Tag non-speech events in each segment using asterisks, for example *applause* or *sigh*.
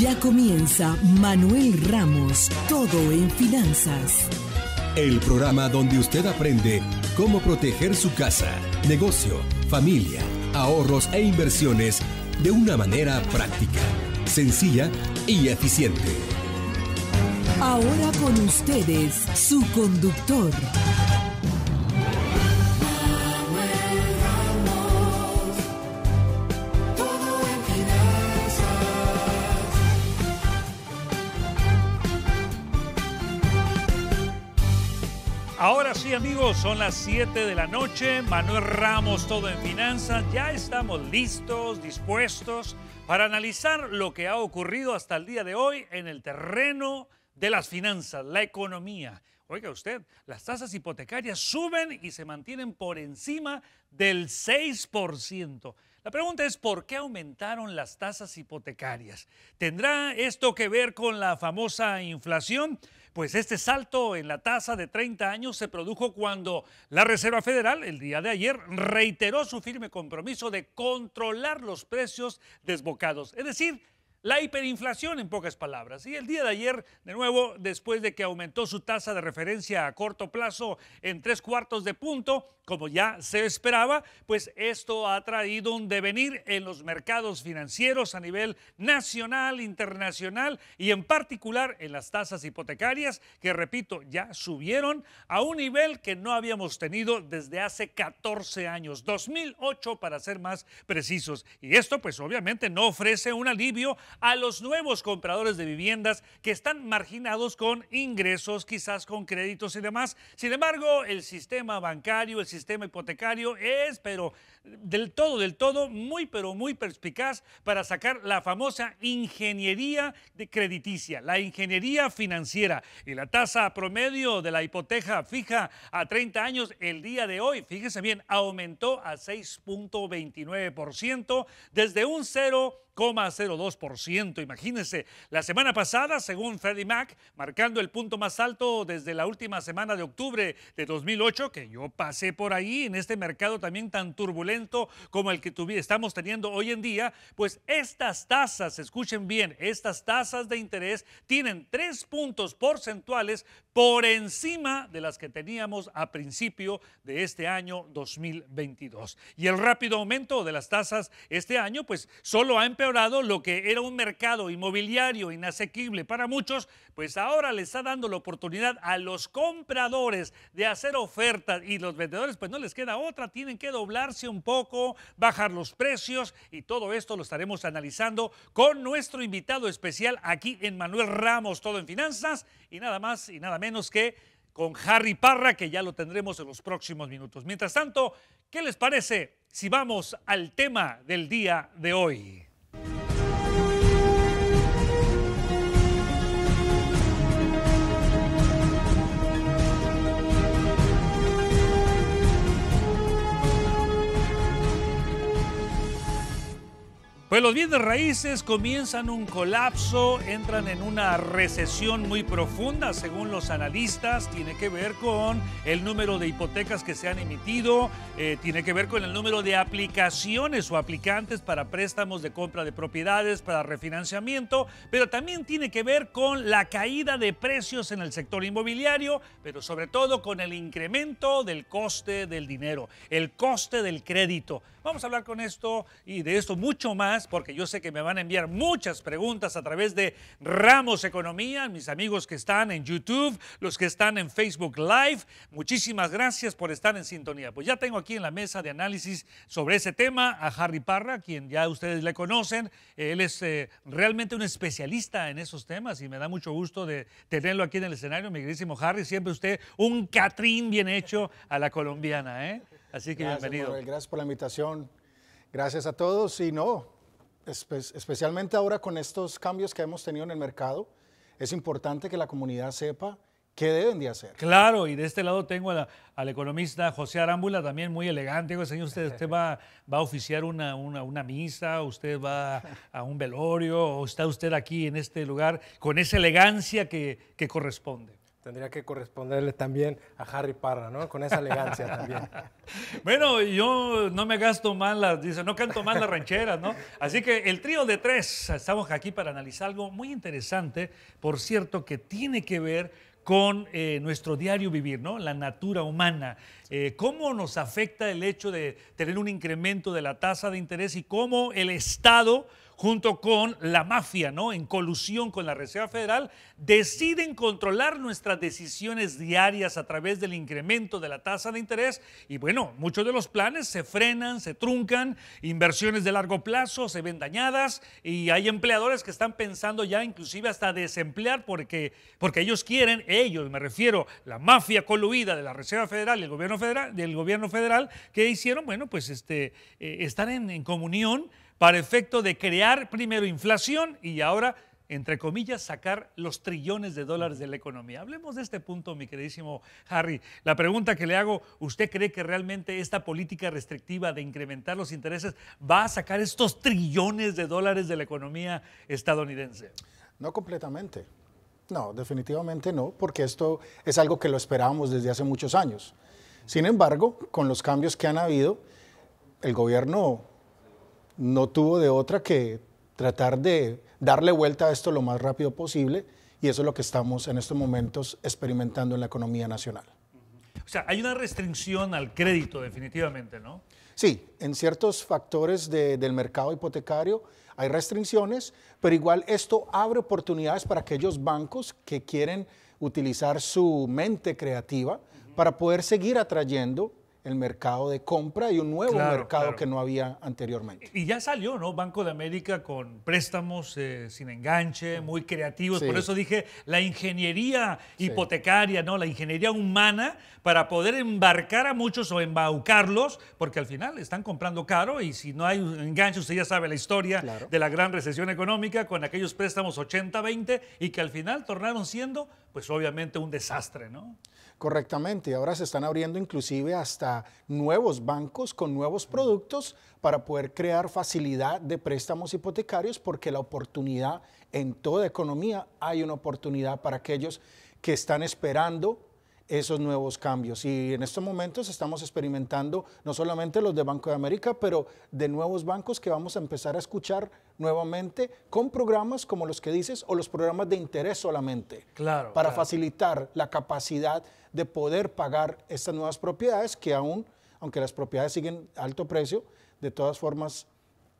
Ya comienza Manuel Ramos, todo en finanzas. El programa donde usted aprende cómo proteger su casa, negocio, familia, ahorros e inversiones de una manera práctica, sencilla y eficiente. Ahora con ustedes, su conductor, Ahora sí amigos, son las 7 de la noche, Manuel Ramos, todo en finanzas, ya estamos listos, dispuestos para analizar lo que ha ocurrido hasta el día de hoy en el terreno de las finanzas, la economía. Oiga usted, las tasas hipotecarias suben y se mantienen por encima del 6%. La pregunta es, ¿por qué aumentaron las tasas hipotecarias? ¿Tendrá esto que ver con la famosa inflación? Pues este salto en la tasa de 30 años se produjo cuando la Reserva Federal el día de ayer reiteró su firme compromiso de controlar los precios desbocados, es decir, la hiperinflación en pocas palabras. Y el día de ayer, de nuevo, después de que aumentó su tasa de referencia a corto plazo en tres cuartos de punto, como ya se esperaba, pues esto ha traído un devenir en los mercados financieros a nivel nacional, internacional y en particular en las tasas hipotecarias, que repito, ya subieron a un nivel que no habíamos tenido desde hace 14 años, 2008 para ser más precisos. Y esto pues obviamente no ofrece un alivio a los nuevos compradores de viviendas que están marginados con ingresos, quizás con créditos y demás. Sin embargo, el sistema bancario, el sistema hipotecario es, pero del todo, del todo, muy pero muy perspicaz para sacar la famosa ingeniería de crediticia, la ingeniería financiera y la tasa promedio de la hipoteca fija a 30 años el día de hoy, fíjense bien, aumentó a 6.29% desde un 0,02%. Imagínense, la semana pasada, según Freddie Mac, marcando el punto más alto desde la última semana de octubre de 2008, que yo pasé por ahí en este mercado también tan turbulento como el que estamos teniendo hoy en día, pues estas tasas, escuchen bien, estas tasas de interés tienen tres puntos porcentuales por encima de las que teníamos a principio de este año 2022. Y el rápido aumento de las tasas este año, pues solo ha empeorado lo que era un mercado inmobiliario inasequible para muchos, pues ahora le está dando la oportunidad a los compradores de hacer ofertas y los vendedores, pues no les queda otra, tienen que doblarse un poco, bajar los precios y todo esto lo estaremos analizando con nuestro invitado especial aquí en Manuel Ramos, todo en finanzas y nada más y nada menos que con Harry Parra, que ya lo tendremos en los próximos minutos. Mientras tanto, ¿qué les parece si vamos al tema del día de hoy? Pues los bienes raíces comienzan un colapso, entran en una recesión muy profunda, según los analistas. Tiene que ver con el número de hipotecas que se han emitido, eh, tiene que ver con el número de aplicaciones o aplicantes para préstamos de compra de propiedades, para refinanciamiento, pero también tiene que ver con la caída de precios en el sector inmobiliario, pero sobre todo con el incremento del coste del dinero, el coste del crédito. Vamos a hablar con esto y de esto mucho más, porque yo sé que me van a enviar muchas preguntas a través de Ramos Economía, mis amigos que están en YouTube, los que están en Facebook Live. Muchísimas gracias por estar en sintonía. Pues ya tengo aquí en la mesa de análisis sobre ese tema a Harry Parra, quien ya ustedes le conocen. Él es eh, realmente un especialista en esos temas y me da mucho gusto de tenerlo aquí en el escenario, mi queridísimo Harry. Siempre usted un Catrín bien hecho a la colombiana, ¿eh? Así que bienvenido. gracias por la invitación. Gracias a todos. Y no, especialmente ahora con estos cambios que hemos tenido en el mercado, es importante que la comunidad sepa ¿Qué deben de hacer? Claro, y de este lado tengo al economista José Arámbula, también muy elegante. Señor, usted, usted va, va a oficiar una, una, misa, usted va a un velorio, o está usted aquí en este lugar con esa elegancia que corresponde tendría que corresponderle también a Harry Parra, ¿no? Con esa elegancia *laughs* también. Bueno, yo no me gasto mal las, dice, no canto mal las rancheras, ¿no? Así que el trío de tres, estamos aquí para analizar algo muy interesante, por cierto, que tiene que ver con eh, nuestro diario vivir, ¿no? La natura humana. Eh, ¿Cómo nos afecta el hecho de tener un incremento de la tasa de interés y cómo el Estado junto con la mafia, ¿no? En colusión con la Reserva Federal, deciden controlar nuestras decisiones diarias a través del incremento de la tasa de interés y bueno, muchos de los planes se frenan, se truncan, inversiones de largo plazo se ven dañadas y hay empleadores que están pensando ya inclusive hasta desemplear porque, porque ellos quieren, ellos me refiero, la mafia coluida de la Reserva Federal y el gobierno federal, del gobierno federal, que hicieron, bueno, pues este, eh, estar en comunión para efecto de crear primero inflación y ahora, entre comillas, sacar los trillones de dólares de la economía. Hablemos de este punto, mi queridísimo Harry. La pregunta que le hago, ¿usted cree que realmente esta política restrictiva de incrementar los intereses va a sacar estos trillones de dólares de la economía estadounidense? No completamente. No, definitivamente no, porque esto es algo que lo esperábamos desde hace muchos años. Sin embargo, con los cambios que han habido, el gobierno no tuvo de otra que tratar de darle vuelta a esto lo más rápido posible y eso es lo que estamos en estos momentos experimentando en la economía nacional. O sea, hay una restricción al crédito definitivamente, ¿no? Sí, en ciertos factores del mercado hipotecario hay restricciones, pero igual esto abre oportunidades para aquellos bancos que quieren utilizar su mente creativa para poder seguir atrayendo el mercado de compra y un nuevo mercado que no había anteriormente. Y ya salió, ¿no? Banco de América con préstamos eh, sin enganche, muy creativos. Por eso dije la ingeniería hipotecaria, ¿no? La ingeniería humana para poder embarcar a muchos o embaucarlos, porque al final están comprando caro y si no hay un enganche, usted ya sabe la historia de la gran recesión económica con aquellos préstamos 80-20 y que al final tornaron siendo, pues obviamente, un desastre, ¿no? correctamente. Y ahora se están abriendo inclusive hasta nuevos bancos con nuevos productos para poder crear facilidad de préstamos hipotecarios porque la oportunidad en toda economía hay una oportunidad para aquellos que están esperando esos nuevos cambios. Y en estos momentos estamos experimentando no solamente los de Banco de América, pero de nuevos bancos que vamos a empezar a escuchar nuevamente con programas como los que dices o los programas de interés solamente. Claro. Para facilitar la capacidad de poder pagar estas nuevas propiedades que aún, aunque las propiedades siguen alto precio, de todas formas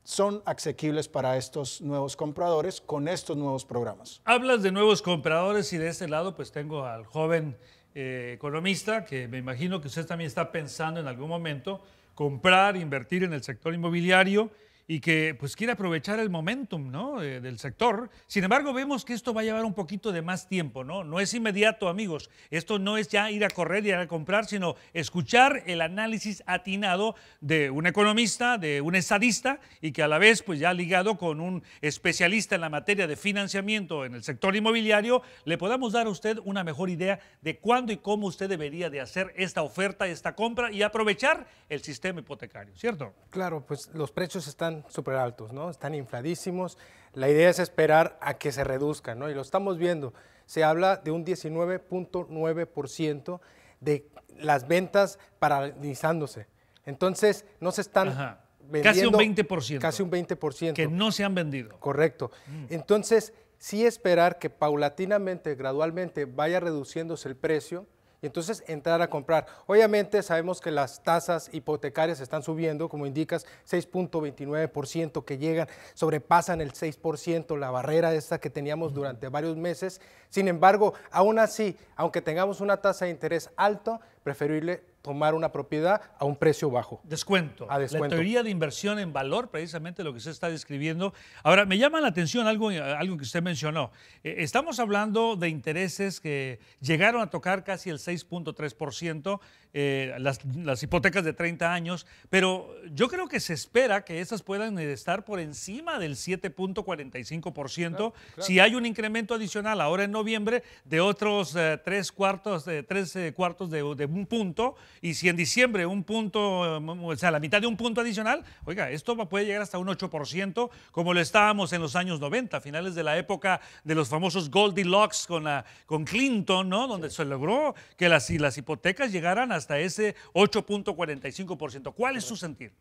son asequibles para estos nuevos compradores con estos nuevos programas. Hablas de nuevos compradores y de este lado pues tengo al joven eh, economista, que me imagino que usted también está pensando en algún momento comprar, invertir en el sector inmobiliario y que pues quiere aprovechar el momentum ¿no? Eh, del sector. Sin embargo, vemos que esto va a llevar un poquito de más tiempo, ¿no? No es inmediato, amigos. Esto no es ya ir a correr y a comprar, sino escuchar el análisis atinado de un economista, de un estadista y que a la vez pues ya ligado con un especialista en la materia de financiamiento en el sector inmobiliario, le podamos dar a usted una mejor idea de cuándo y cómo usted debería de hacer esta oferta, esta compra y aprovechar el sistema hipotecario, ¿cierto? Claro, pues los precios están súper altos, ¿no? Están infladísimos. La idea es esperar a que se reduzcan, Y lo estamos viendo. Se habla de un 19.9% de las ventas paralizándose. Entonces, no se están vendiendo. Casi un 20%. Casi un 20%. Que no se han vendido. Correcto. Mm. Entonces, sí esperar que paulatinamente, gradualmente, vaya reduciéndose el precio y entonces entrar a comprar. Obviamente sabemos que las tasas hipotecarias están subiendo, como indicas, 6.29% que llegan, sobrepasan el 6%, la barrera esta que teníamos durante varios meses. Sin embargo, aún así, aunque tengamos una tasa de interés alto, preferible tomar una propiedad a un precio bajo. Descuento. A La teoría de inversión en valor, precisamente lo que se está describiendo. Ahora, me llama la atención algo, eh, algo que usted mencionó. Eh, estamos hablando de intereses que llegaron a tocar casi el 6.3%. Eh, las, hipotecas de 30 años, pero yo creo que se espera que esas puedan eh, estar por encima del 7.45% si hay un incremento adicional ahora en noviembre de otros eh, tres cuartos, de, tres, cuartos de, un punto y si en diciembre un punto, o sea, la mitad de un punto adicional, oiga, esto puede llegar hasta un 8% como lo estábamos en los años 90, finales de la época de los famosos Goldilocks con, con Clinton, ¿no? Donde se logró que las, las hipotecas llegaran a hasta ese 8.45%. ¿Cuál es su sentir?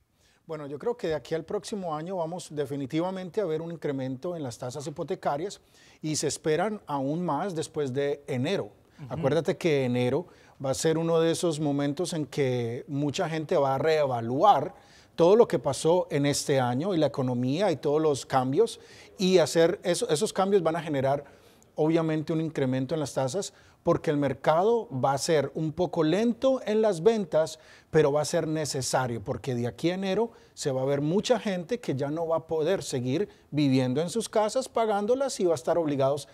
Bueno, yo creo que de aquí al próximo año vamos definitivamente a ver un incremento en las tasas hipotecarias y se esperan aún más después de enero. Acuérdate que enero va a ser uno de esos momentos en que mucha gente va a reevaluar todo lo que pasó en este año y la economía y todos los cambios y hacer esos cambios van a generar obviamente un incremento en las tasas porque el mercado va a ser un poco lento en las ventas, pero va a ser necesario, porque de aquí a enero se va a ver mucha gente que ya no va a poder seguir viviendo en sus casas pagándolas y va a estar obligados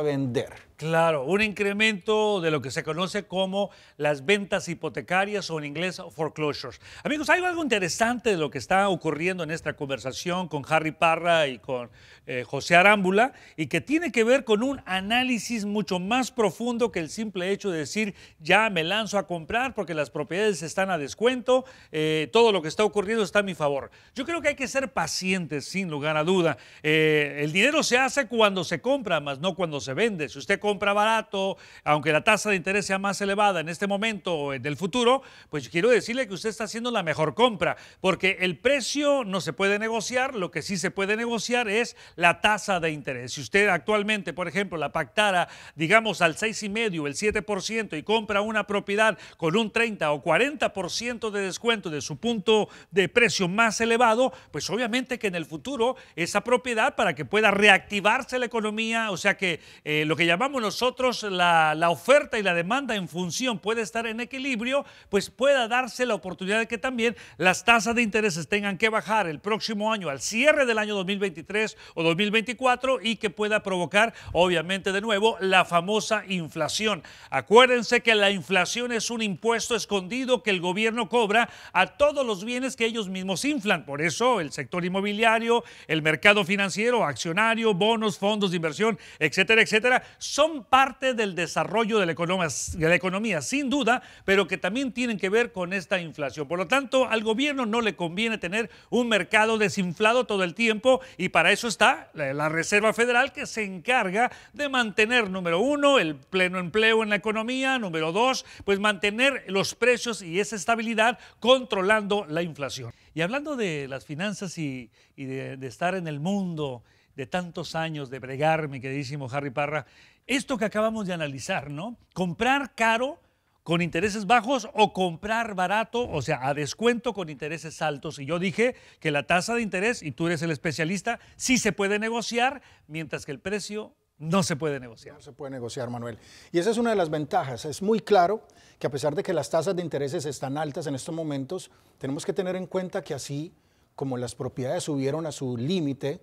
vender. Claro, un incremento de lo que se conoce como las ventas hipotecarias o en inglés foreclosures. Amigos, hay algo interesante de lo que está ocurriendo en esta conversación con Harry Parra y con eh, José Arámbula y que tiene que ver con un análisis mucho más profundo que el simple hecho de decir ya me lanzo a comprar porque las propiedades están a descuento, eh, todo lo que está ocurriendo está a mi favor. Yo creo que hay que ser pacientes sin lugar a duda. Eh, el dinero se hace cuando se compra, más no cuando se vende. Si usted compra barato, aunque la tasa de interés sea más elevada en este momento o en el futuro, pues quiero decirle que usted está haciendo la mejor compra, porque el precio no se puede negociar, lo que sí se puede negociar es la tasa de interés. Si usted actualmente, por ejemplo, la pactara, digamos, al 6,5 o el 7% y compra una propiedad con un 30 o 40% de descuento de su punto de precio más elevado, pues obviamente que en el futuro esa propiedad para que pueda reactivarse la economía, o sea que eh, lo que llamamos nosotros la, oferta y la demanda en función puede estar en equilibrio, pues pueda darse la oportunidad de que también las tasas de intereses tengan que bajar el próximo año, al cierre del año 2023 o 2024, y que pueda provocar, obviamente, de nuevo, la famosa inflación. Acuérdense que la inflación es un impuesto escondido que el gobierno cobra a todos los bienes que ellos mismos inflan. Por eso el sector inmobiliario, el mercado financiero, accionario, bonos, fondos de inversión, etc etcétera, son parte del desarrollo de la, economía, de la economía, sin duda, pero que también tienen que ver con esta inflación. Por lo tanto, al gobierno no le conviene tener un mercado desinflado todo el tiempo y para eso está la Reserva Federal que se encarga de mantener, número uno, el pleno empleo en la economía, número dos, pues mantener los precios y esa estabilidad controlando la inflación. Y hablando de las finanzas y, de estar en el mundo, de tantos años de bregar, mi queridísimo Harry Parra, esto que acabamos de analizar, ¿no? Comprar caro con intereses bajos o comprar barato, o sea, a descuento con intereses altos. Y yo dije que la tasa de interés, y tú eres el especialista, sí se puede negociar, mientras que el precio no se puede negociar. No se puede negociar, Manuel. Y esa es una de las ventajas. Es muy claro que a pesar de que las tasas de intereses están altas en estos momentos, tenemos que tener en cuenta que así como las propiedades subieron a su límite,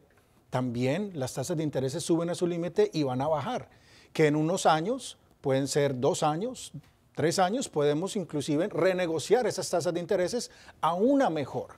también las tasas de intereses suben a su límite y van a bajar, que en unos años, pueden ser dos años, tres años, podemos inclusive renegociar esas tasas de intereses a una mejor.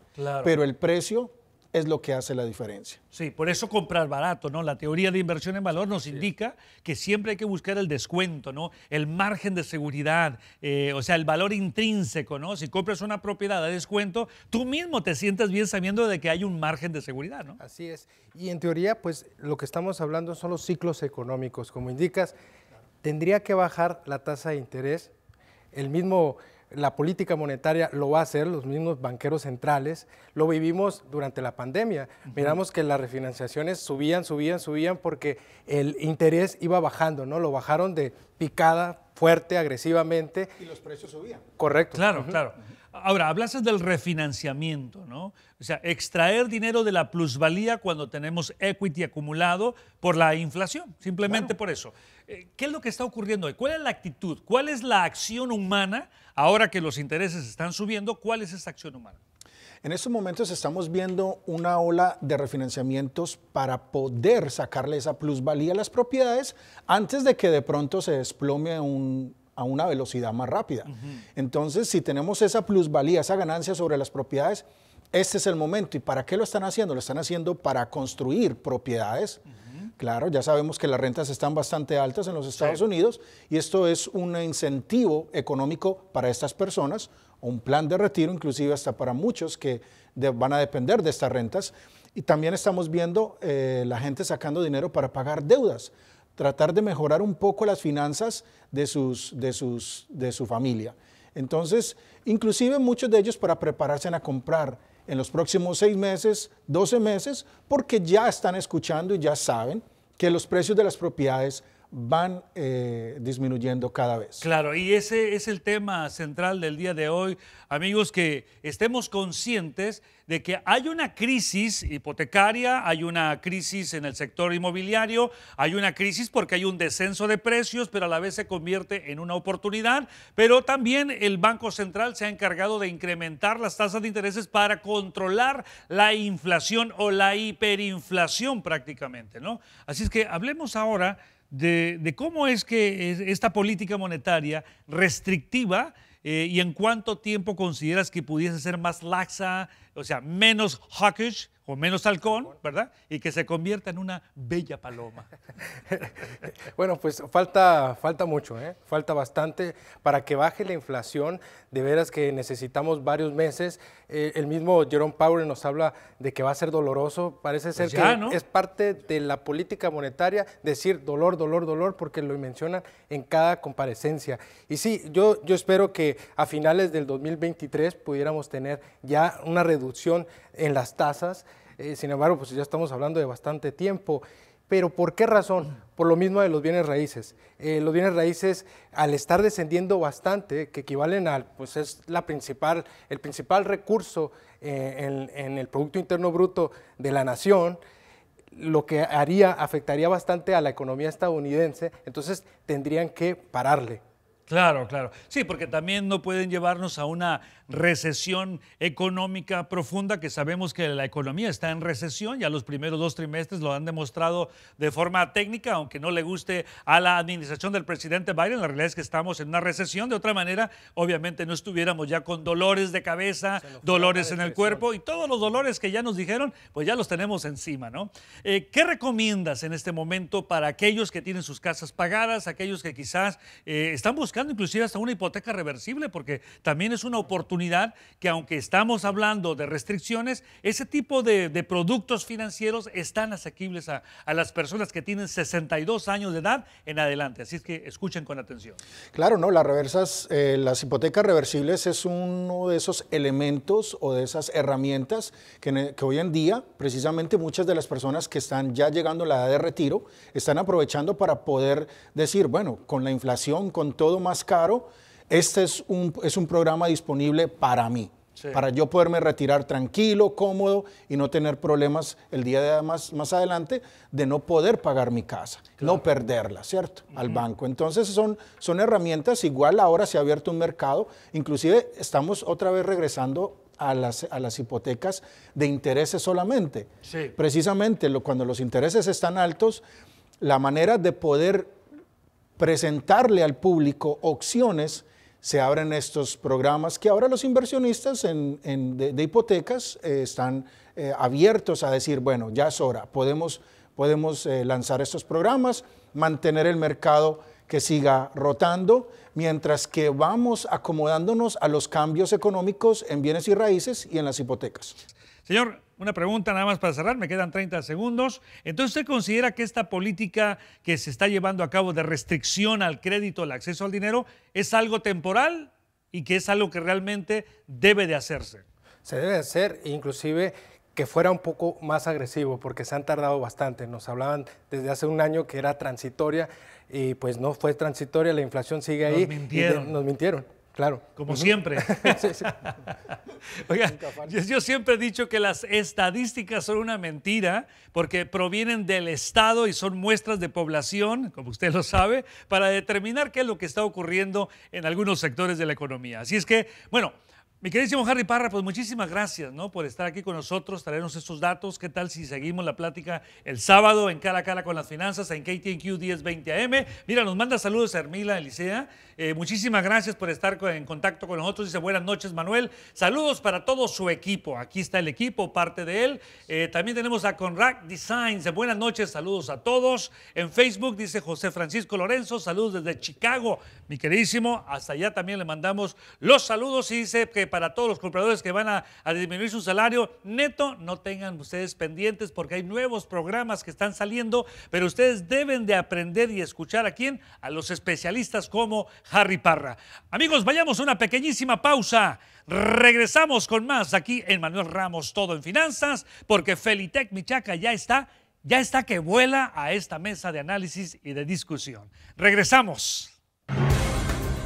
Pero el precio es lo que hace la diferencia. Sí, por eso comprar barato, ¿no? La teoría de inversión en valor nos indica que siempre hay que buscar el descuento, ¿no? El margen de seguridad, eh, o sea, el valor intrínseco, ¿no? Si compras una propiedad a descuento, tú mismo te sientes bien sabiendo de que hay un margen de seguridad, ¿no? Así es. Y en teoría, pues lo que estamos hablando son los ciclos económicos. Como indicas, tendría que bajar la tasa de interés. El mismo la política monetaria lo va a hacer los mismos banqueros centrales. Lo vivimos durante la pandemia. Miramos que las refinanciaciones subían, subían, subían porque el interés iba bajando, ¿no? Lo bajaron de picada, fuerte, agresivamente. Y los precios subían. Correcto. Claro, claro. Ahora, hablases del refinanciamiento, ¿no? O sea, extraer dinero de la plusvalía cuando tenemos equity acumulado por la inflación, simplemente por eso. Eh, ¿Qué es lo que está ocurriendo hoy? ¿Cuál es la actitud? ¿Cuál es la acción humana ahora que los intereses están subiendo? ¿Cuál es esa acción humana? En estos momentos estamos viendo una ola de refinanciamientos para poder sacarle esa plusvalía a las propiedades antes de que de pronto se desplome a una velocidad más rápida. Entonces, si tenemos esa plusvalía, esa ganancia sobre las propiedades, este es el momento. ¿Y para qué lo están haciendo? Lo están haciendo para construir propiedades. Claro, ya sabemos que las rentas están bastante altas en los Estados Unidos y esto es un incentivo económico para estas personas, un plan de retiro inclusive hasta para muchos que van a depender de estas rentas. Y también estamos viendo eh, la gente sacando dinero para pagar deudas, tratar de mejorar un poco las finanzas de, sus, de, sus, de su familia. Entonces, inclusive muchos de ellos para prepararse a comprar en los próximos seis meses, doce meses, porque ya están escuchando y ya saben que los precios de las propiedades van eh, disminuyendo cada vez. Claro, y ese es el tema central del día de hoy, amigos, que estemos conscientes de que hay una crisis hipotecaria, hay una crisis en el sector inmobiliario, hay una crisis porque hay un descenso de precios, pero a la vez se convierte en una oportunidad, pero también el Banco Central se ha encargado de incrementar las tasas de intereses para controlar la inflación o la hiperinflación prácticamente, ¿no? Así es que hablemos ahora de, cómo es que esta política monetaria restrictiva eh, y en cuánto tiempo consideras que pudiese ser más laxa, o sea, menos hawkish o menos halcón, ¿verdad? Y que se convierta en una bella paloma. *laughs* bueno, pues falta, falta mucho, ¿eh? falta bastante para que baje la inflación. De veras que necesitamos varios meses. Eh, el mismo Jerome Powell nos habla de que va a ser doloroso. Parece pues ser que es parte de la política monetaria decir dolor, dolor, dolor, porque lo mencionan en cada comparecencia. Y sí, yo, yo espero que a finales del 2023 pudiéramos tener ya una reducción en las tasas. Eh, sin embargo, pues ya estamos hablando de bastante tiempo. Pero ¿por qué razón? Por lo mismo de los bienes raíces. Eh, los bienes raíces, al estar descendiendo bastante, que equivalen al, pues es la principal, el principal recurso eh, en, en, el Producto Interno Bruto de la nación, lo que haría, afectaría bastante a la economía estadounidense, entonces tendrían que pararle. Claro, claro. Sí, porque también no pueden llevarnos a una recesión económica profunda, que sabemos que la economía está en recesión, ya los primeros dos trimestres lo han demostrado de forma técnica, aunque no le guste a la administración del presidente Biden, la realidad es que estamos en una recesión, de otra manera, obviamente no estuviéramos ya con dolores de cabeza, dolores en el cuerpo y todos los dolores que ya nos dijeron, pues ya los tenemos encima, ¿no? Eh, ¿Qué recomiendas en este momento para aquellos que tienen sus casas pagadas, aquellos que quizás eh, están buscando inclusive hasta una hipoteca reversible, porque también es una oportunidad que aunque estamos hablando de restricciones, ese tipo de, productos financieros están asequibles a, las personas que tienen 62 años de edad en adelante. Así es que escuchen con atención. Claro, no, las reversas, eh, las hipotecas reversibles es uno de esos elementos o de esas herramientas que hoy en día precisamente muchas de las personas que están ya llegando a la edad de retiro están aprovechando para poder decir, bueno, con la inflación, con todo más caro, este es un, es un programa disponible para mí. para yo poderme retirar tranquilo, cómodo y no tener problemas el día de más, más adelante de no poder pagar mi casa, no perderla, ¿cierto? Al banco. Entonces son, son herramientas, igual ahora se ha abierto un mercado, inclusive estamos otra vez regresando a las, hipotecas de intereses solamente. Precisamente cuando los intereses están altos, la manera de poder presentarle al público opciones se abren estos programas que ahora los inversionistas de, hipotecas eh, están eh, abiertos a decir, bueno, ya es hora, podemos, podemos eh, lanzar estos programas, mantener el mercado que siga rotando, mientras que vamos acomodándonos a los cambios económicos en bienes y raíces y en las hipotecas. Señor, una pregunta nada más para cerrar, me quedan 30 segundos. Entonces, ¿usted considera que esta política que se está llevando a cabo de restricción al crédito, al acceso al dinero, es algo temporal y que es algo que realmente debe de hacerse? Se debe hacer, inclusive que fuera un poco más agresivo, porque se han tardado bastante. Nos hablaban desde hace un año que era transitoria y pues no fue transitoria, la inflación sigue ahí. mintieron. nos mintieron. Claro. Como siempre. *laughs* *laughs* Oiga, yo, siempre he dicho que las estadísticas son una mentira porque provienen del Estado y son muestras de población, como usted lo sabe, para determinar qué es lo que está ocurriendo en algunos sectores de la economía. Así es que, bueno, mi queridísimo Harry Parra, pues muchísimas gracias ¿no? por estar aquí con nosotros, traernos estos datos. ¿Qué tal si seguimos la plática el sábado en Cara a Cara con las Finanzas en KTNQ 1020 AM? Mira, nos manda saludos a Hermila Elisea. Eh, muchísimas gracias por estar en contacto con nosotros. Dice buenas noches, Manuel. Saludos para todo su equipo. Aquí está el equipo, parte de él. Eh, también tenemos a Conrad Designs. Buenas noches, saludos a todos. En Facebook dice José Francisco Lorenzo. Saludos desde Chicago, mi queridísimo. Hasta allá también le mandamos los saludos y dice que para todos los compradores que van a, disminuir su salario neto, no tengan ustedes pendientes porque hay nuevos programas que están saliendo, pero ustedes deben de aprender y escuchar a quién, a los especialistas como Harry Parra. Amigos, vayamos a una pequeñísima pausa. Regresamos con más aquí en Manuel Ramos, todo en finanzas, porque Felitec Michaca ya está, ya está que vuela a esta mesa de análisis y de discusión. Regresamos.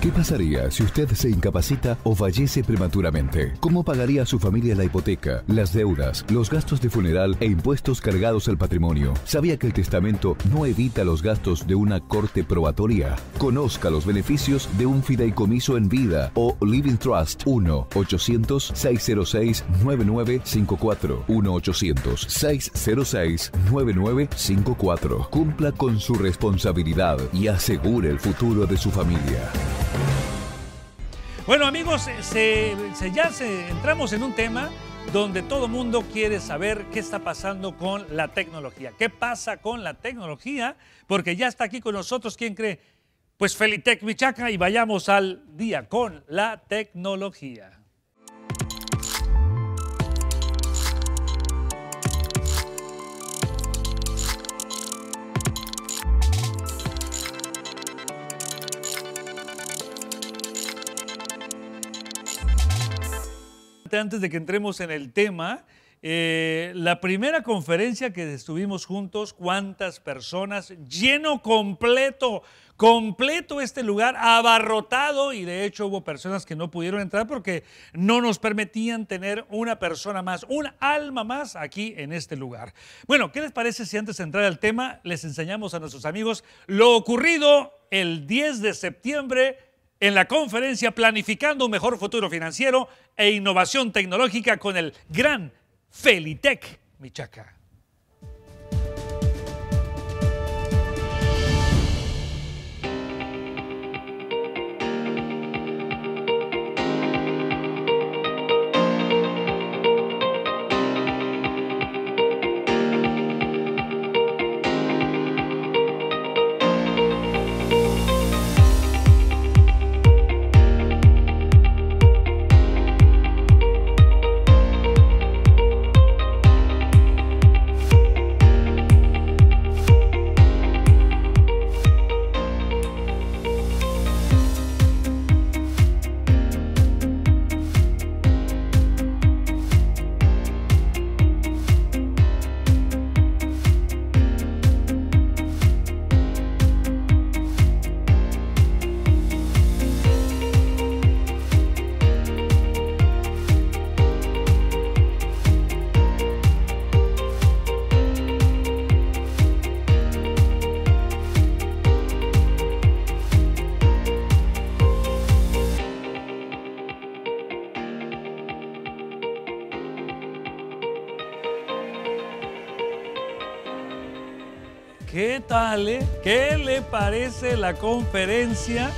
¿Qué pasaría si usted se incapacita o fallece prematuramente? ¿Cómo pagaría a su familia la hipoteca, las deudas, los gastos de funeral e impuestos cargados al patrimonio? ¿Sabía que el testamento no evita los gastos de una corte probatoria? Conozca los beneficios de un fideicomiso en vida o Living Trust 1-800-606-9954. 1-800-606-9954. Cumpla con su responsabilidad y asegure el futuro de su familia. Bueno amigos, eh, ya se, entramos en un tema donde todo mundo quiere saber qué está pasando con la tecnología. ¿Qué pasa con la tecnología? Porque ya está aquí con nosotros, quien cree? Pues Felitec Michaca y vayamos al día con la tecnología. antes de que entremos en el tema, eh, la primera conferencia que estuvimos juntos, cuántas personas, lleno completo, completo este lugar, abarrotado y de hecho hubo personas que no pudieron entrar porque no nos permitían tener una persona más, un alma más aquí en este lugar. Bueno, ¿qué les parece si antes de entrar al tema les enseñamos a nuestros amigos lo ocurrido el 10 de septiembre? en la conferencia Planificando un mejor futuro financiero e innovación tecnológica con el gran Felitec Michaca. ¿Qué tal? Eh? ¿Qué le parece la conferencia?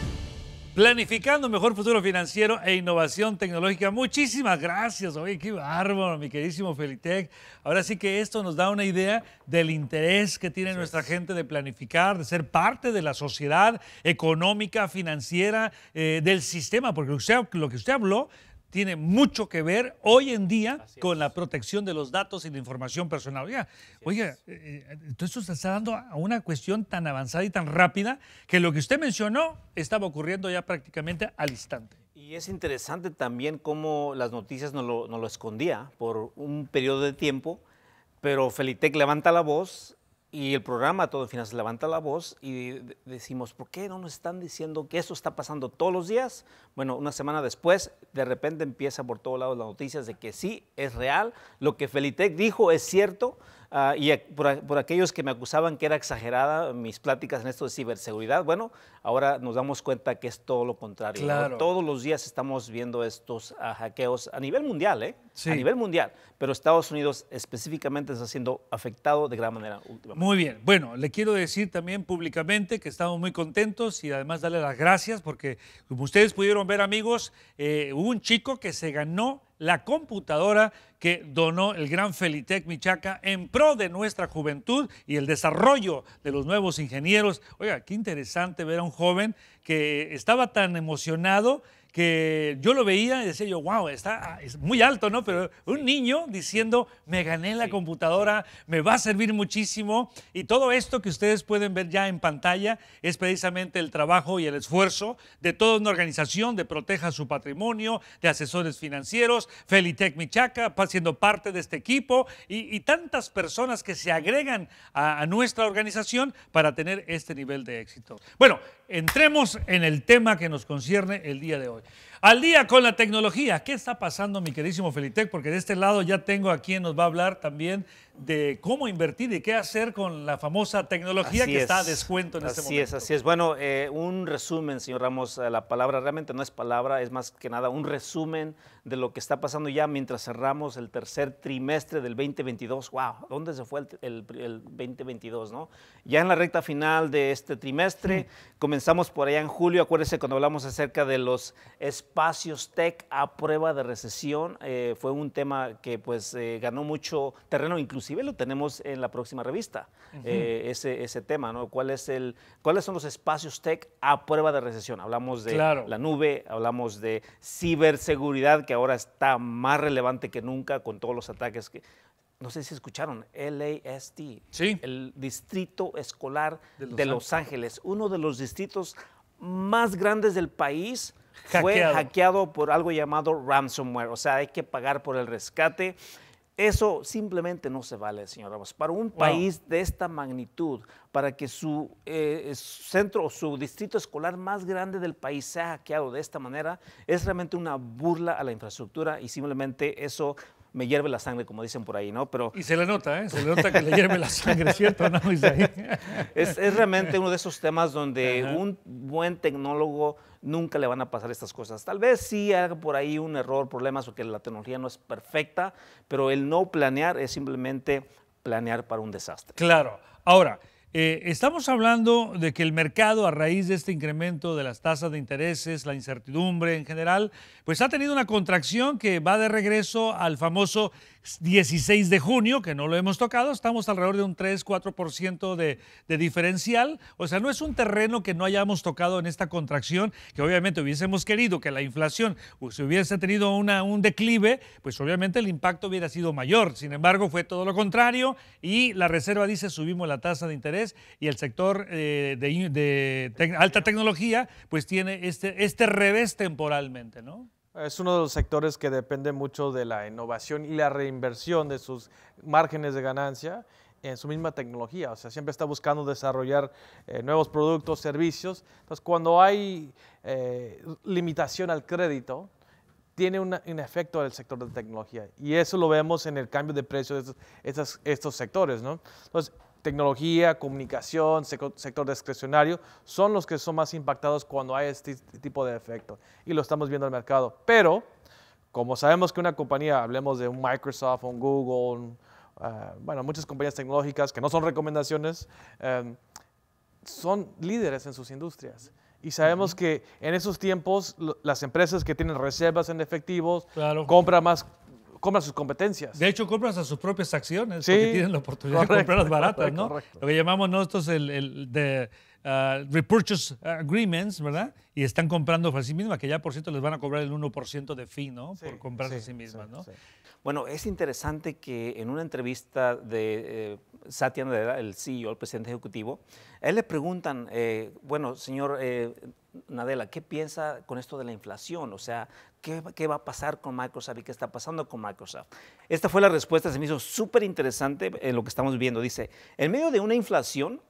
Planificando mejor futuro financiero e innovación tecnológica. Muchísimas gracias. Oye, qué bárbaro, mi queridísimo Felitec. Ahora sí que esto nos da una idea del interés que tiene nuestra gente de planificar, de ser parte de la sociedad económica, financiera, eh, del sistema, porque lo que usted habló tiene mucho que ver hoy en día con la protección de los datos y la información personal. Oiga, oiga eh, eh, entonces se está dando a una cuestión tan avanzada y tan rápida que lo que usted mencionó estaba ocurriendo ya prácticamente al instante. Y es interesante también cómo las noticias no lo, escondían escondía por un periodo de tiempo, pero Felitec levanta la voz y el programa Todo final se levanta la voz y decimos, ¿por qué no nos están diciendo que eso está pasando todos los días? Bueno, una semana después, de repente empieza por todos lados las noticias de que sí, es real, lo que Felitec dijo es cierto, Ah, y por, aquellos que me acusaban que era exagerada mis pláticas en esto de ciberseguridad, bueno, ahora nos damos cuenta que es todo lo contrario. Todos los días estamos viendo estos ah, hackeos a nivel mundial, ¿eh? A nivel mundial. Pero Estados Unidos específicamente está siendo afectado de gran manera últimamente. Muy bien. Bueno, le quiero decir también públicamente que estamos muy contentos y además darle las gracias porque, como ustedes pudieron ver, amigos, eh, hubo un chico que se ganó la computadora que donó el gran Felitec Michaca en pro de nuestra juventud y el desarrollo de los nuevos ingenieros. Oiga, qué interesante ver a un joven que estaba tan emocionado que yo lo veía y decía yo, wow, está ah, es muy alto, ¿no? Pero un niño diciendo, me gané la computadora, me va a servir muchísimo. Y todo esto que ustedes pueden ver ya en pantalla es precisamente el trabajo y el esfuerzo de toda una organización de Proteja su Patrimonio, de asesores financieros, Felitec Michaca, siendo parte de este equipo y, tantas personas que se agregan a nuestra organización para tener este nivel de éxito. Bueno, entremos en el tema que nos concierne el día de hoy. Al día con la tecnología. ¿Qué está pasando, mi queridísimo Felitec? Porque de este lado ya tengo a quien nos va a hablar también de cómo invertir y qué hacer con la famosa tecnología que está a descuento en este momento. Así es, así es. Bueno, eh, un resumen, señor Ramos, eh, la palabra realmente no es palabra, es más que nada un resumen de lo que está pasando ya mientras cerramos el tercer trimestre del 2022. ¡Wow! ¿Dónde se fue el, 2022, no? Ya en la recta final de este trimestre, comenzamos por allá en julio, acuérdese cuando hablamos acerca de los espacios tech a prueba de recesión, eh, fue un tema que pues ganó mucho terreno, incluso inclusive lo tenemos en la próxima revista, eh, ese, ese, tema, ¿no? ¿Cuál es el, ¿Cuáles son los espacios tech a prueba de recesión? Hablamos de la nube, hablamos de ciberseguridad, que ahora está más relevante que nunca con todos los ataques que... No sé si escucharon, LAST, el Distrito Escolar de Los, Ángeles, uno de los distritos más grandes del país fue hackeado por algo llamado ransomware. O sea, hay que pagar por el rescate eso simplemente no se vale, señor Ramos. Para un país de esta magnitud, para que su eh, centro o su distrito escolar más grande del país sea hackeado de esta manera, es realmente una burla a la infraestructura y simplemente eso me hierve la sangre, como dicen por ahí, ¿no? Pero, y se le nota, ¿eh? Se le nota que le hierve la sangre, ¿cierto? ¿No? *laughs* es, es, realmente uno de esos temas donde un buen tecnólogo nunca le van a pasar estas cosas. Tal vez sí haga por ahí un error, problemas, o que la tecnología no es perfecta, pero el no planear es simplemente planear para un desastre. Claro. Ahora, eh, estamos hablando de que el mercado, a raíz de este incremento de las tasas de intereses, la incertidumbre en general, pues ha tenido una contracción que va de regreso al famoso 16 de junio, que no lo hemos tocado, estamos alrededor de un 3-4% de, de diferencial. O sea, no es un terreno que no hayamos tocado en esta contracción, que obviamente hubiésemos querido que la inflación pues, hubiese tenido una, un declive, pues obviamente el impacto hubiera sido mayor. Sin embargo, fue todo lo contrario y la Reserva dice subimos la tasa de interés y el sector eh, de, alta tecnología pues tiene este, este revés temporalmente, ¿no? Es uno de los sectores que depende mucho de la innovación y la reinversión de sus márgenes de ganancia en su misma tecnología. O sea, siempre está buscando desarrollar eh, nuevos productos, servicios. Entonces, cuando hay eh, limitación al crédito, tiene un efecto en el sector de tecnología. Y eso lo vemos en el cambio de precios de estos, sectores. ¿no? Entonces, tecnología, comunicación, sector discrecionario, son los que son más impactados cuando hay este tipo de efecto. Y lo estamos viendo en el mercado. Pero, como sabemos que una compañía, hablemos de un Microsoft, un Google, eh, bueno, muchas compañías tecnológicas que no son recomendaciones, em, son líderes en sus industrias. Y sabemos que en esos tiempos las empresas que tienen reservas en efectivos compran más Compras sus competencias. De hecho, compras a sus propias acciones porque tienen la oportunidad de comprarlas baratas, ¿no? Lo que llamamos nosotros el, el de, uh, repurchase agreements, ¿verdad? Y están comprando para sí mismas, que ya por cierto les van a cobrar el 1% de fee, ¿no? por comprarse a sí mismas, ¿no? Bueno, es interesante que en una entrevista de eh, Satya Nadella, el CEO, el presidente ejecutivo, él le preguntan, eh, bueno, señor... Eh, Nadela, ¿qué piensa con esto de la inflación? O sea, ¿qué, va a pasar con Microsoft y qué está pasando con Microsoft? Esta fue la respuesta, se me hizo súper interesante en lo que estamos viendo. Dice, en medio de una inflación,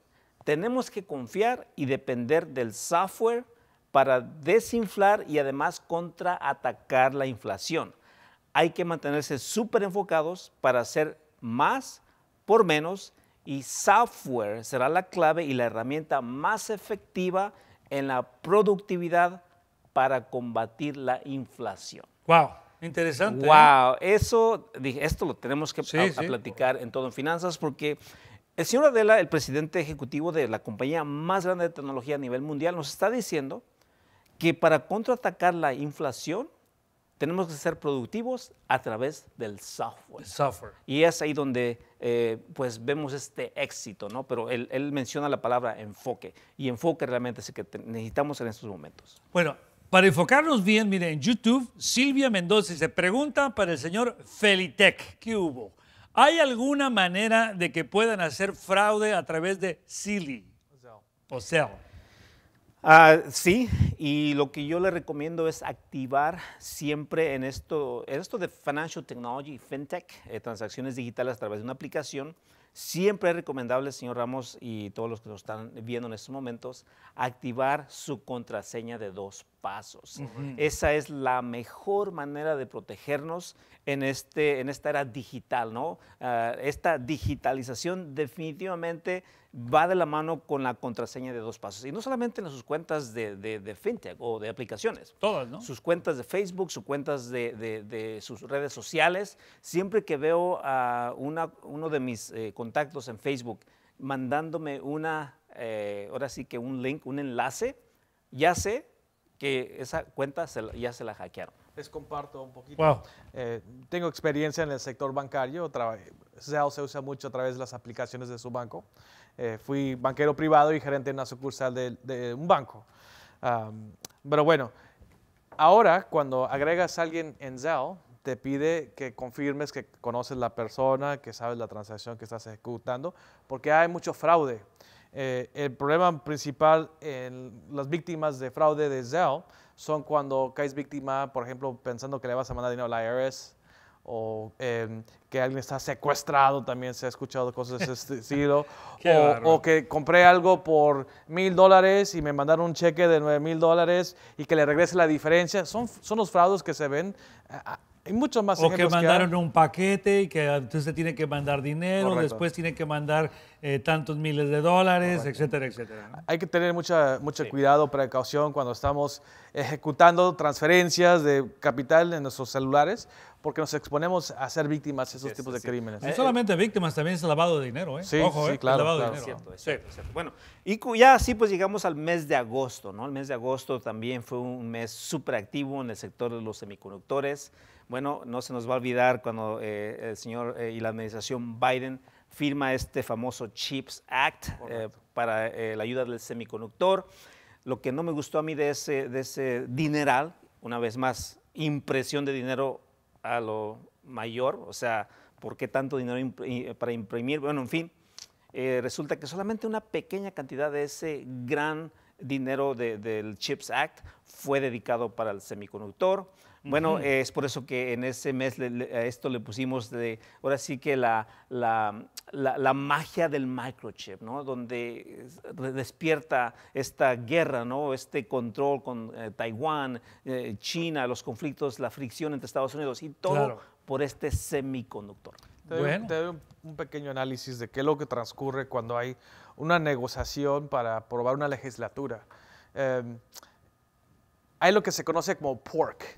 tenemos que confiar y depender del software para desinflar y además contraatacar la inflación. Hay que mantenerse súper enfocados para hacer más por menos y software será la clave y la herramienta más efectiva en la productividad para combatir la inflación. ¡Wow! Interesante. ¿eh? ¡Wow! Eso, esto lo tenemos que platicar en todo en finanzas porque el señor Adela, el presidente ejecutivo de la compañía más grande de tecnología a nivel mundial, nos está diciendo que para contraatacar la inflación tenemos que ser productivos a través del software. software. Y es ahí donde eh, pues vemos este éxito, ¿no? Pero él, él, menciona la palabra enfoque y enfoque realmente es el que necesitamos en estos momentos. Bueno, para enfocarnos bien, miren, en YouTube, Silvia Mendoza se pregunta para el señor Felitec, ¿qué hubo? ¿Hay alguna manera de que puedan hacer fraude a través de Silly? O sea. Ah, sí, y lo que yo le recomiendo es activar siempre en esto, esto de Financial Technology, FinTech, eh, transacciones digitales a través de una aplicación. Siempre es recomendable, señor Ramos y todos los que nos están viendo en estos momentos, activar su contraseña de dos pasos. Esa es la mejor manera de protegernos en, este, en esta era digital, ¿no? Ah, esta digitalización definitivamente va de la mano con la contraseña de dos pasos. Y no solamente en sus cuentas de, de, fintech o de aplicaciones. Todas, ¿no? Sus cuentas de Facebook, sus cuentas de, de sus redes sociales. Siempre que veo a una, uno de mis eh, contactos en Facebook mandándome una, eh, ahora sí que un link, un enlace, ya sé que esa cuenta ya se la hackearon. Les comparto un poquito. Eh, tengo experiencia en el sector bancario. se usa mucho a través de las aplicaciones de su banco. Eh, fui banquero privado y gerente de una sucursal de, un banco. pero bueno, ahora cuando agregas a alguien en Zelle, te pide que confirmes que conoces la persona, que sabes la transacción que estás ejecutando, porque hay mucho fraude. Eh, el problema principal en las víctimas de fraude de Zelle son cuando caes víctima, por ejemplo, pensando que le vas a mandar dinero a la IRS o em, que alguien está secuestrado, también se ha escuchado cosas de ese *laughs* o, que compré algo por mil dólares y me mandaron un cheque de nueve mil dólares y que le regrese la diferencia, son, son los fraudes que se ven. Ah, ah, hay muchos más. O que mandaron un paquete y que entonces tiene que mandar dinero, después tiene que mandar eh, tantos miles de dólares, etcétera, etcétera. Hay que tener mucha, mucho cuidado, precaución cuando estamos ejecutando transferencias de capital en nuestros celulares, porque nos exponemos a ser víctimas de esos tipos de crímenes. No solamente víctimas, también es lavado de dinero, ¿eh? Sí, ¿eh? claro. lavado dinero. cierto, Bueno, y ya así pues llegamos al mes de agosto, ¿no? El mes de agosto también fue un mes súper activo en el sector de los semiconductores. Bueno, no se nos va a olvidar cuando eh, el señor y la administración Biden firma este famoso CHIPS Act eh, para eh, la ayuda del semiconductor. Lo que no me gustó a mí de ese, de ese dineral, una vez más, impresión de dinero a lo mayor, o sea, ¿por qué tanto dinero para imprimir? Bueno, en fin, eh, resulta que solamente una pequeña cantidad de ese gran dinero del CHIPS Act fue dedicado para el semiconductor. Bueno, es por eso que en ese mes a esto le pusimos de, ahora sí que la, magia del microchip, ¿no? Donde despierta esta guerra, ¿no? Este control con eh, Taiwán, eh, China, los conflictos, la fricción entre Estados Unidos y todo por este semiconductor. Te doy, un, pequeño análisis de qué es lo que transcurre cuando hay una negociación para aprobar una legislatura. Em, hay lo que se conoce como pork,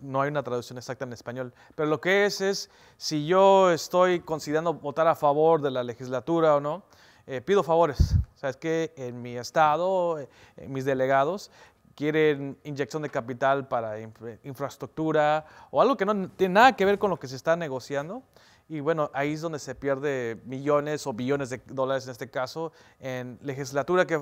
no, hay una traducción exacta en español, pero lo que es es si yo estoy considerando votar a favor de la legislatura o no, eh, pido favores. O sea, es que en mi estado, eh, mis delegados quieren inyección de capital para infraestructura o algo que no tiene nada que ver con lo que se está negociando. Y bueno, ahí es donde se pierde millones o billones de dólares en este caso, en legislatura que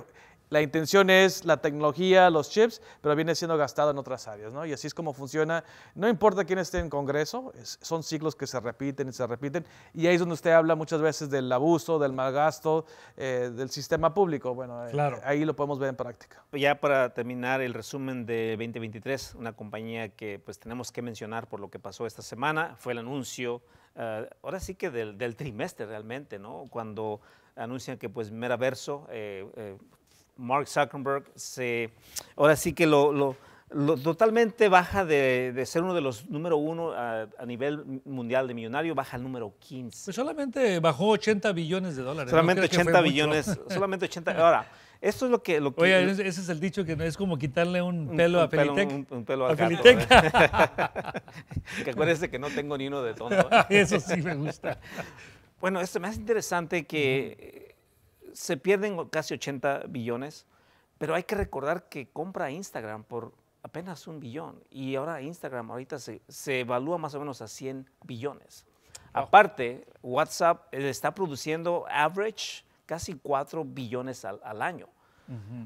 la intención es la tecnología, los chips, pero viene siendo gastado en otras áreas, ¿no? Y así es como funciona. No importa quién esté en Congreso, son ciclos que se repiten y se repiten. Y ahí es donde usted habla muchas veces del abuso, del malgasto eh, del sistema público. Bueno, eh, ahí lo podemos ver en práctica. Ya para terminar el resumen de 2023, una compañía que pues tenemos que mencionar por lo que pasó esta semana fue el anuncio eh, ahora sí que del, trimestre realmente, ¿no? Cuando anuncian que pues mera verso, eh, Mark Zuckerberg se, ahora sí que lo, totalmente baja de, ser uno de los número uno a, nivel mundial de millonario, baja al número 15. Pues solamente bajó 80 billones de dólares. Solamente 80 billones, *laughs* solamente 80. Ahora, esto es lo que... Oye, ese es el dicho que es como quitarle un, pelo a Felitec. Un, pelo a, a que acuérdese que no tengo ni uno de tonto. *laughs* Eso sí me gusta. Bueno, esto me hace interesante que se pierden casi 80 billones, pero hay que recordar que compra Instagram por apenas un billón y ahora Instagram ahorita se, evalúa más o menos a 100 billones. Aparte, WhatsApp eh, está produciendo average casi 4 billones al, año.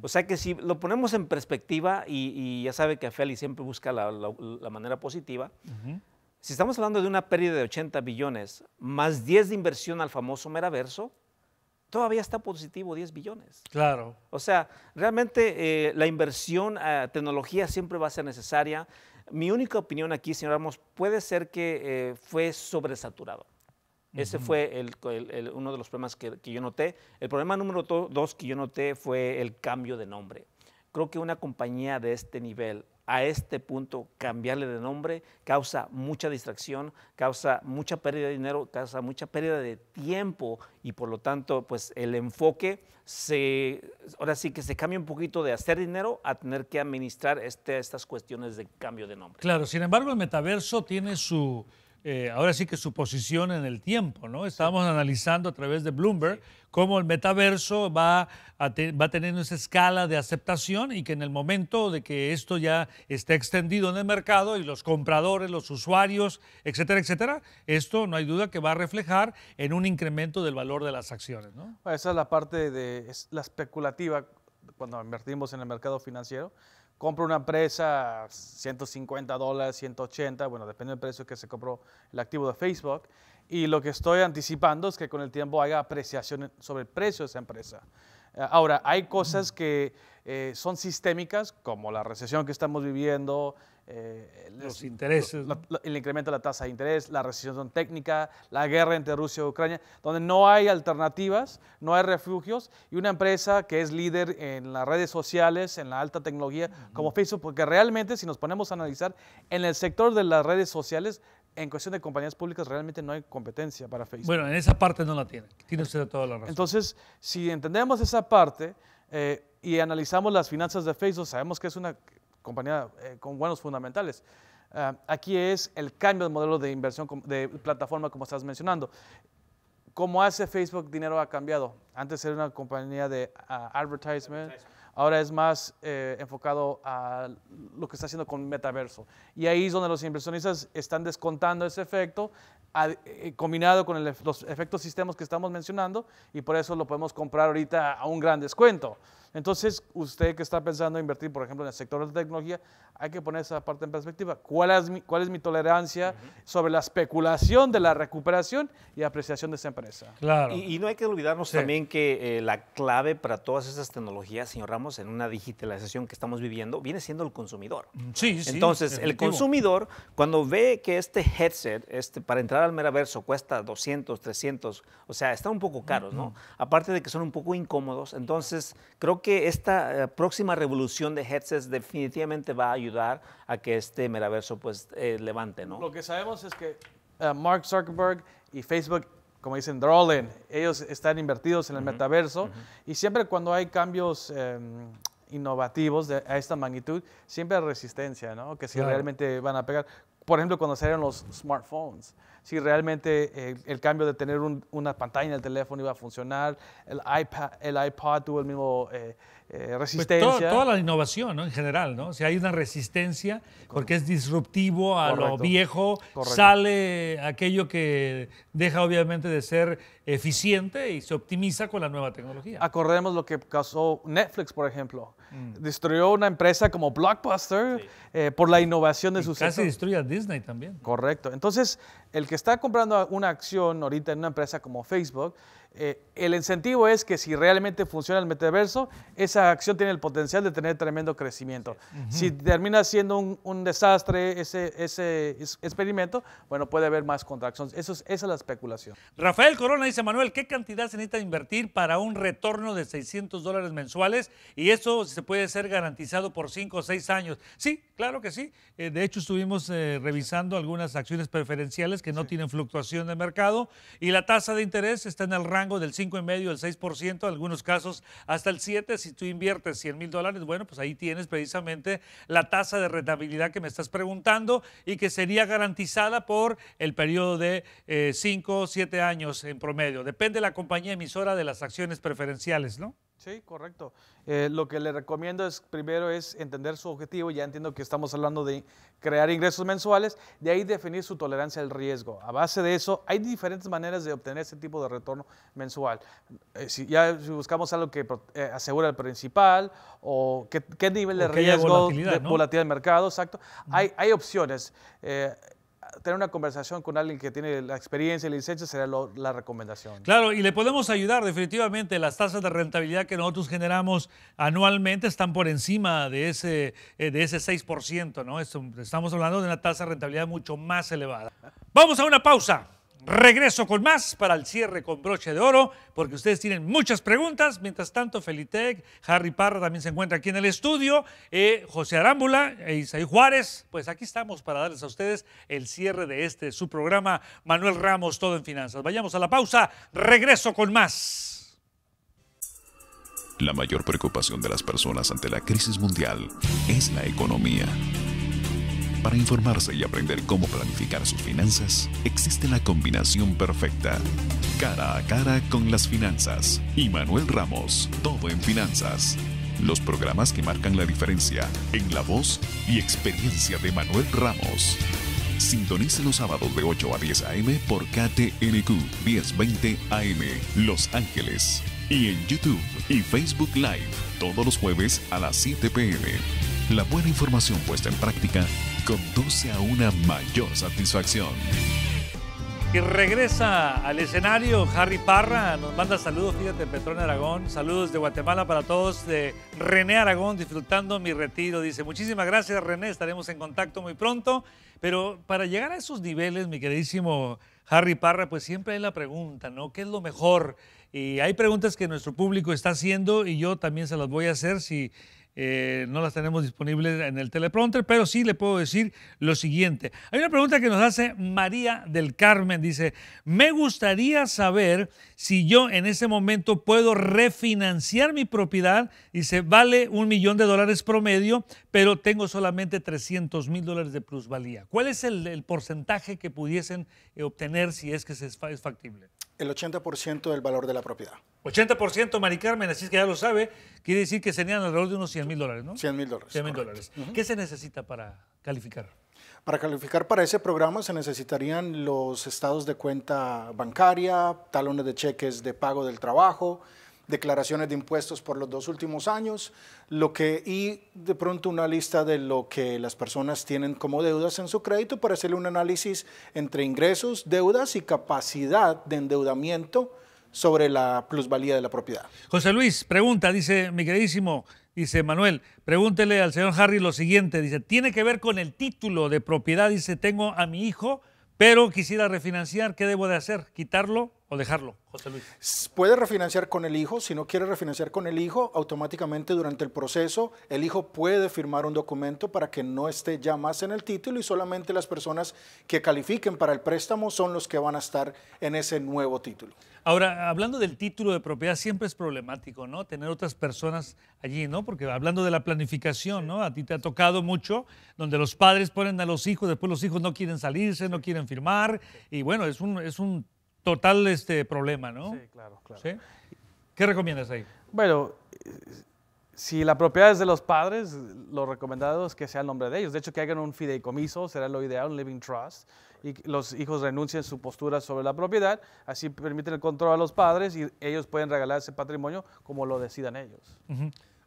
O sea que si lo ponemos en perspectiva, y, ya sabe que Feli siempre busca la, manera positiva, si estamos hablando de una pérdida de 80 billones más 10 de inversión al famoso Meraverso, todavía está positivo 10 billones. Claro. O sea, realmente eh, la inversión a tecnología siempre va a ser necesaria. Mi única opinión aquí, señor Ramos, puede ser que eh, fue sobresaturado. Ese fue uno de los problemas que, que, yo noté. El problema número dos que yo noté fue el cambio de nombre. Creo que una compañía de este nivel a este punto cambiarle de nombre causa mucha distracción, causa mucha pérdida de dinero, causa mucha pérdida de tiempo y por lo tanto, pues el enfoque se, ahora sí que se cambia un poquito de hacer dinero a tener que administrar este, estas cuestiones de cambio de nombre. Claro, sin embargo, el metaverso tiene su eh, ahora sí que su posición en el tiempo, ¿no? Estábamos analizando a través de Bloomberg cómo el metaverso va, a teniendo esa escala de aceptación y que en el momento de que esto ya esté extendido en el mercado y los compradores, los usuarios, etcétera, etcétera, esto no hay duda que va a reflejar en un incremento del valor de las acciones, ¿no? Esa es la parte de la especulativa cuando invertimos en el mercado financiero compro una empresa 150 dólares, 180, bueno, depende del precio que se compró el activo de Facebook. Y lo que estoy anticipando es que con el tiempo haya apreciación sobre el precio de esa empresa. Eh, ahora, hay cosas que eh, son sistémicas, como la recesión que estamos viviendo, eh, los, intereses, el incremento de la tasa de interés, la recesión técnica, la guerra entre Rusia y Ucrania, donde no hay alternativas, no hay refugios, y una empresa que es líder en las redes sociales, en la alta tecnología, como Facebook, porque realmente si nos ponemos a analizar, en el sector de las redes sociales en cuestión de compañías públicas realmente no hay competencia para Facebook. Bueno, en esa parte no la tiene. Tiene usted toda la razón. Entonces, si entendemos esa parte eh, y analizamos las finanzas de Facebook, sabemos que es una compañía eh, con buenos fundamentales. Ah, aquí es el cambio de modelo de inversión de plataforma como estás mencionando. ¿Cómo hace Facebook, dinero ha cambiado. Antes era una compañía de ah, advertisement ahora es más eh, enfocado a lo que está haciendo con metaverso. Y ahí es donde los inversionistas están descontando ese efecto eh, combinado con los efectos sistemas que estamos mencionando y por eso lo podemos comprar ahorita a un gran descuento. Entonces, usted que está pensando en invertir, por ejemplo, en el sector de la tecnología, hay que poner esa parte en perspectiva. ¿Cuál es mi, cuál es mi tolerancia sobre la especulación de la recuperación y apreciación de esa empresa? Claro. Y, no hay que olvidarnos también que eh, la clave para todas esas tecnologías, señor Ramos, en una digitalización que estamos viviendo, viene siendo el consumidor. Sí, sí. Entonces, el consumidor, cuando ve que este headset, este, para entrar al metaverso, cuesta 200, 300, o sea, están un poco caros, ¿no? Aparte de que son un poco incómodos, entonces creo que esta eh, próxima revolución de headsets definitivamente va a ayudar a que este metaverso pues eh, levante, ¿no? Lo que sabemos es que eh, Mark Zuckerberg y Facebook como dicen, they're Ellos están invertidos en el metaverso y siempre cuando hay cambios innovativos de, a esta magnitud, siempre hay resistencia, ¿no? Que si realmente van a pegar. Por ejemplo, cuando salieron los smartphones, si realmente eh, el cambio de tener una pantalla en el teléfono iba a funcionar, el iPad, el iPod tuvo el mismo eh, eh, pues resistencia. toda la innovación ¿no? en general, ¿no? si hay una resistencia porque es disruptivo a lo viejo, sale aquello que deja obviamente de ser eficiente y se optimiza con la nueva tecnología. Acordemos lo que causó Netflix, por ejemplo. Mm. Destruyó una empresa como Blockbuster por la innovación de su casi Casi destruye a Disney también. Correcto. Entonces, el que está comprando una acción ahorita en una empresa como Facebook, eh, el incentivo es que si realmente funciona el metaverso, esa acción tiene el potencial de tener tremendo crecimiento. Si termina siendo un, desastre ese, ese, experimento, bueno, puede haber más contracciones. Eso es, esa es la especulación. Rafael Corona dice, Manuel, ¿qué cantidad se necesita invertir para un retorno de 600 dólares mensuales? Y eso se puede ser garantizado por 5 o 6 años. Sí, claro que sí. Eh, de hecho, estuvimos eh, revisando algunas acciones preferenciales que no tienen fluctuación de mercado y la tasa de interés está en el rango rango del 5,5 al 6%, en algunos casos hasta el 7%. Si tú inviertes 100 mil dólares, bueno, pues ahí tienes precisamente la tasa de rentabilidad que me estás preguntando y que sería garantizada por el periodo de 5 eh, o 7 años en promedio. Depende de la compañía emisora de las acciones preferenciales, ¿no? Sí, correcto. Eh, lo que le recomiendo es primero es entender su objetivo. Ya entiendo que estamos hablando de crear ingresos mensuales, de ahí definir su tolerancia al riesgo. A base de eso, hay diferentes maneras de obtener ese tipo de retorno mensual. Eh, si ya buscamos algo que eh, asegura el principal o qué, nivel de riesgo, de volatilidad del mercado, exacto. hay, hay opciones tener una conversación con alguien que tiene la experiencia y la licencia será la recomendación. Claro, y le podemos ayudar definitivamente. Las tasas de rentabilidad que nosotros generamos anualmente están por encima de ese, eh, de ese 6%, ¿no? Estamos hablando de una tasa de rentabilidad mucho más elevada. Vamos a una pausa. Regreso con más para el cierre con broche de oro, porque ustedes tienen muchas preguntas. Mientras tanto, Felitec, Harry Parra también se encuentra aquí en el estudio, eh, José Arámbula e Isaí Juárez. Pues aquí estamos para darles a ustedes el cierre de este su programa, Manuel Ramos, Todo en Finanzas. Vayamos a la pausa, regreso con más. La mayor preocupación de las personas ante la crisis mundial es la economía. Para informarse y aprender cómo planificar sus finanzas, existe la combinación perfecta. Cara a cara con las finanzas. Y Manuel Ramos, todo en finanzas. Los programas que marcan la diferencia en la voz y experiencia de Manuel Ramos. Sintonice los sábados de 8 a 10 a.m. por KTNQ 1020 AM Los Ángeles y en YouTube y Facebook Live todos los jueves a las 7 p.m. La buena información puesta en práctica conduce a una mayor satisfacción. Y regresa al escenario Harry Parra, nos manda saludos, fíjate, Petrón Aragón, saludos de Guatemala para todos, de René Aragón, disfrutando mi retiro, dice, muchísimas gracias René, estaremos en contacto muy pronto, pero para llegar a esos niveles, mi queridísimo Harry Parra, pues siempre hay la pregunta, ¿no? ¿Qué es lo mejor? Y hay preguntas que nuestro público está haciendo y yo también se las voy a hacer si eh, no las tenemos disponibles en el teleprompter, pero sí le puedo decir lo siguiente. Hay una pregunta que nos hace María del Carmen, dice, me gustaría saber si yo en ese momento puedo refinanciar mi propiedad, dice, vale un millón de dólares promedio, pero tengo solamente 300 mil dólares de plusvalía. ¿Cuál es el, porcentaje que pudiesen eh, obtener si es que es factible? el 80% del valor de la propiedad. 80% Mari Carmen, así es que ya lo sabe, quiere decir que serían alrededor de unos 100 mil dólares, ¿no? 100 mil dólares. mil dólares. ¿Qué se necesita para calificar? Para calificar para ese programa se necesitarían los estados de cuenta bancaria, talones de cheques de pago del trabajo, declaraciones de impuestos por los dos últimos años, lo que, y de pronto una lista de lo que las personas tienen como deudas en su crédito para hacerle un análisis entre ingresos, deudas y capacidad de endeudamiento sobre la plusvalía de la propiedad. José Luis, pregunta, dice mi queridísimo, dice Manuel, pregúntele al señor Harry lo siguiente, dice, tiene que ver con el título de propiedad, dice, tengo a mi hijo, pero quisiera refinanciar, ¿qué debo de hacer? ¿Quitarlo? o dejarlo, José Luis? Puede refinanciar con el hijo. Si no quiere refinanciar con el hijo, automáticamente durante el proceso el hijo puede firmar un documento para que no esté ya más en el título y solamente las personas que califiquen para el préstamo son los que van a estar en ese nuevo título. Ahora, hablando del título de propiedad, siempre es problemático, ¿no? Tener otras personas allí, ¿no? Porque hablando de la planificación, ¿no? A ti te ha tocado mucho, donde los padres ponen a los hijos, después los hijos no quieren salirse, no quieren firmar, y bueno, es un, es un total este problema, ¿no? Sí, claro, claro. ¿Qué recomiendas ahí? Bueno, si la propiedad es de los padres, lo recomendado es que sea el nombre de ellos. De hecho, que hagan un fideicomiso, será lo ideal, un living trust, y los hijos renuncien su postura sobre la propiedad, así permiten el control a los padres y ellos pueden regalar ese patrimonio como lo decidan ellos.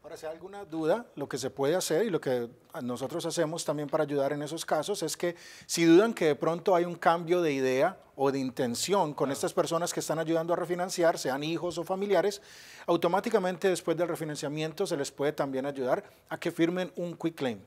Ahora, si hay alguna duda, lo que se puede hacer y lo que nosotros hacemos también para ayudar en esos casos es que si dudan que de pronto hay un cambio de idea o de intención con estas personas que están ayudando a refinanciar, sean hijos o familiares, automáticamente después del refinanciamiento se les puede también ayudar a que firmen un quick claim.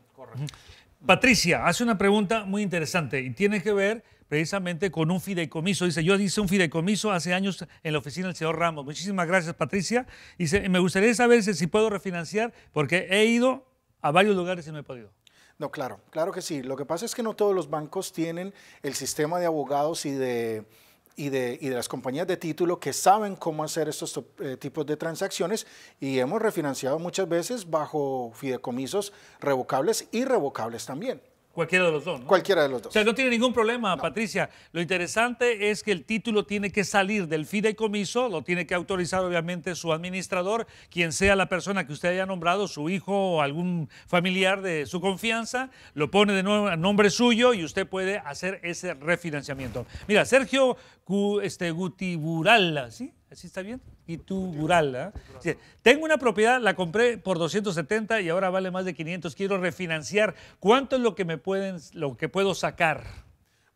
Patricia hace una pregunta muy interesante y tiene que ver precisamente con un fideicomiso. Dice, yo hice un fideicomiso hace años en la oficina del señor Ramos. Muchísimas gracias, Patricia. Dice, me gustaría saber si puedo refinanciar porque he ido a varios lugares y no he podido. No, claro, claro que sí. Lo que pasa es que no todos los bancos tienen el sistema de abogados y de, y de, las compañías de título que saben cómo hacer estos eh, tipos de transacciones y hemos refinanciado muchas veces bajo fideicomisos revocables y revocables también. Cualquiera de los dos, ¿no? Cualquiera de los dos. O sea, no tiene ningún problema, Patricia. Lo interesante es que el título tiene que salir del fideicomiso, lo tiene que autorizar obviamente su administrador, quien sea la persona que usted haya nombrado, su hijo o algún familiar de su confianza, lo pone de nuevo a nombre suyo y usted puede hacer ese refinanciamiento. Mira, Sergio este, ¿sí? ¿Sí está bien? Y tú, mural ¿eh? ¿ah? Tengo una propiedad, la compré por 270 y ahora vale más de 500. Quiero refinanciar. ¿Cuánto es lo que me pueden, lo que puedo sacar?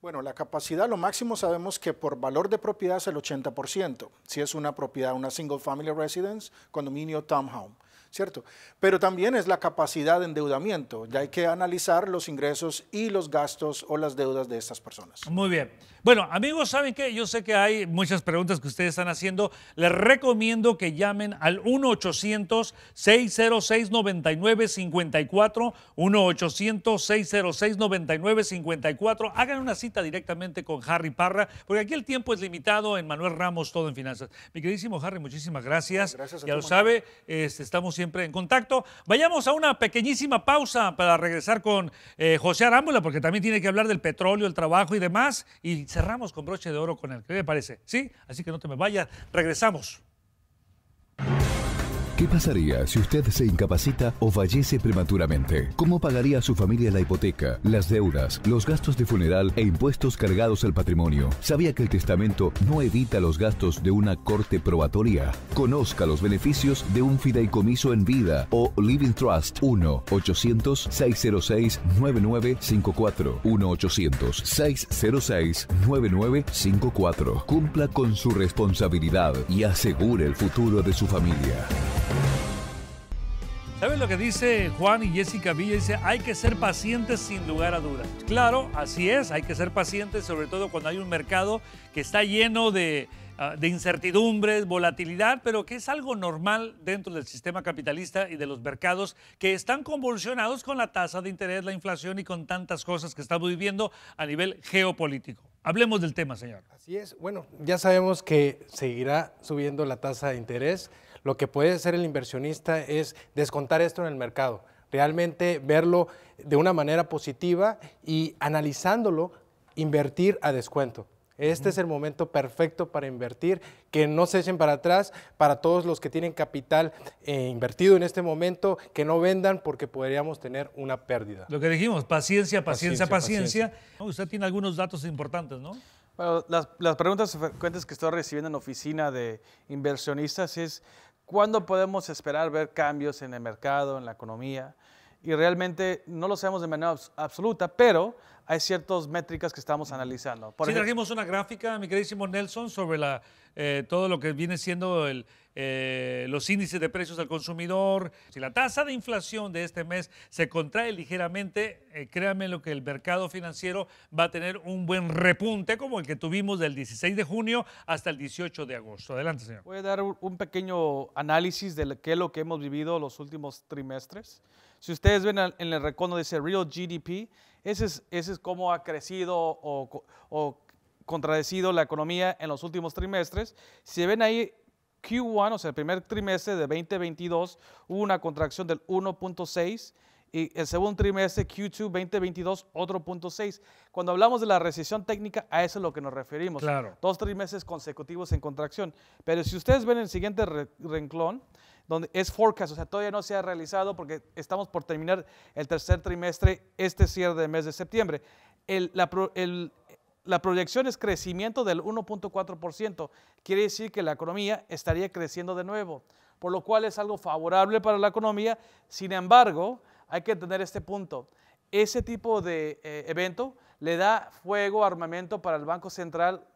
Bueno, la capacidad, lo máximo sabemos que por valor de propiedad es el 80%, si es una propiedad, una single family residence, condominio townhome, ¿cierto? Pero también es la capacidad de endeudamiento, ya hay que analizar los ingresos y los gastos o las deudas de estas personas. Muy bien. Bueno, amigos, ¿saben qué? Yo sé que hay muchas preguntas que ustedes están haciendo. Les recomiendo que llamen al 1-800-606-9954. 1-800-606-9954. Hagan una cita directamente con Harry Parra, porque aquí el tiempo es limitado en Manuel Ramos, todo en finanzas. Mi queridísimo Harry, muchísimas gracias. gracias a ya lo sabe, este, estamos siempre en contacto. Vayamos a una pequeñísima pausa para regresar con eh, José Arámbula, porque también tiene que hablar del petróleo, el trabajo y demás cerramos con broche de oro con él. ¿Qué le parece? ¿Sí? Así que no te me vayas. Regresamos. ¿Qué pasaría si usted se incapacita o fallece prematuramente? ¿Cómo pagaría a su familia la hipoteca, las deudas, los gastos de funeral e impuestos cargados al patrimonio? ¿Sabía que el testamento no evita los gastos de una corte probatoria? Conozca los beneficios de un fideicomiso en vida o Living Trust 1-800-606-9954. 1-800-606-9954. Cumpla con su responsabilidad y asegure el futuro de su familia. ¿Sabes lo que dice Juan y Jessica Villa? Dice, hay que ser pacientes sin lugar a dudas. Claro, así es, hay que ser pacientes, sobre todo cuando hay un mercado que está lleno de, ah, de incertidumbres, volatilidad, pero que es algo normal dentro del sistema capitalista y de los mercados que están convulsionados con la tasa de interés, la inflación y con tantas cosas que estamos viviendo a nivel geopolítico. Hablemos del tema, señor. Así es. Bueno, ya sabemos que seguirá subiendo la tasa de interés. Lo que puede hacer el inversionista es descontar esto en el mercado, realmente verlo de una manera positiva y analizándolo, invertir a descuento. Este es el momento perfecto para invertir, que no se echen para atrás, para todos los que tienen capital eh, invertido en este momento, que no vendan porque podríamos tener una pérdida. Lo que dijimos, paciencia, paciencia, paciencia. usted tiene algunos datos importantes, ¿no? Bueno, las, las preguntas frecuentes que estoy recibiendo en oficina de inversionistas es, ¿Cuándo podemos esperar ver cambios en el mercado, en la economía? Y realmente no lo sabemos de manera absoluta, pero hay ciertas métricas que estamos analizando. Si trajimos una gráfica, mi queridísimo Nelson, sobre la, eh, todo lo que viene siendo el, eh, los índices de precios al consumidor. Si la tasa de inflación de este mes se contrae ligeramente, eh, créanme lo que el mercado financiero va a tener un buen repunte como el que tuvimos del 16 de junio hasta el 18 de agosto. Adelante, señor. Voy a dar un pequeño análisis de qué es lo que hemos vivido los últimos trimestres. Si ustedes ven en el recono dice Real GDP, ese es, ese es cómo ha crecido o, o contradecido la economía en los últimos trimestres. Si ven ahí Q1, o sea, el primer trimestre de 2022, hubo una contracción del 1.6 y el segundo trimestre, Q2 2022, otro punto Cuando hablamos de la recesión técnica, a eso es lo que nos referimos. Claro. Dos trimestres consecutivos en contracción. Pero si ustedes ven el siguiente renclón renglón, donde es forecast, o sea, todavía no se ha realizado porque estamos por terminar el tercer trimestre este cierre del mes de septiembre. el, la proyección es crecimiento del 1.4%. Quiere decir que la economía estaría creciendo de nuevo, por lo cual es algo favorable para la economía. Sin embargo, hay que entender este punto. Ese tipo de eh, evento le da fuego, armamento para el Banco Central